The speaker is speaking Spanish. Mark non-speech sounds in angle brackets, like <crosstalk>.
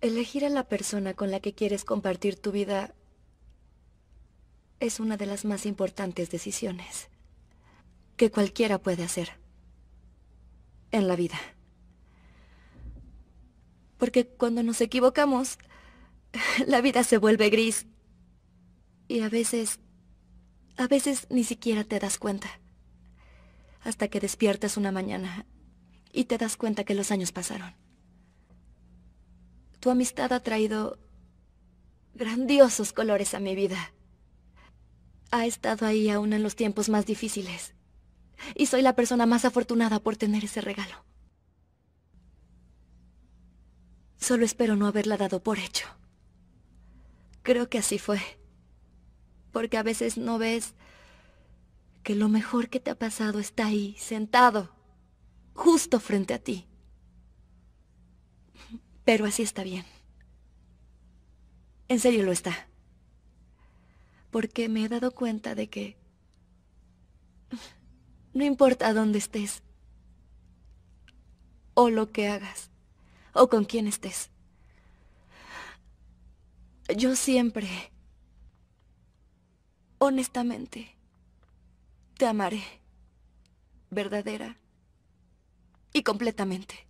Elegir a la persona con la que quieres compartir tu vida es una de las más importantes decisiones que cualquiera puede hacer en la vida. Porque cuando nos equivocamos, <laughs> la vida se vuelve gris y a veces, a veces ni siquiera te das cuenta. Hasta que despiertas una mañana y te das cuenta que los años pasaron. Tu amistad ha traído grandiosos colores a mi vida. Ha estado ahí aún en los tiempos más difíciles. Y soy la persona más afortunada por tener ese regalo. Solo espero no haberla dado por hecho. Creo que así fue. Porque a veces no ves que lo mejor que te ha pasado está ahí, sentado, justo frente a ti. Pero así está bien. En serio lo está. Porque me he dado cuenta de que... No importa dónde estés. O lo que hagas. O con quién estés. Yo siempre... Honestamente. Te amaré. Verdadera. Y completamente.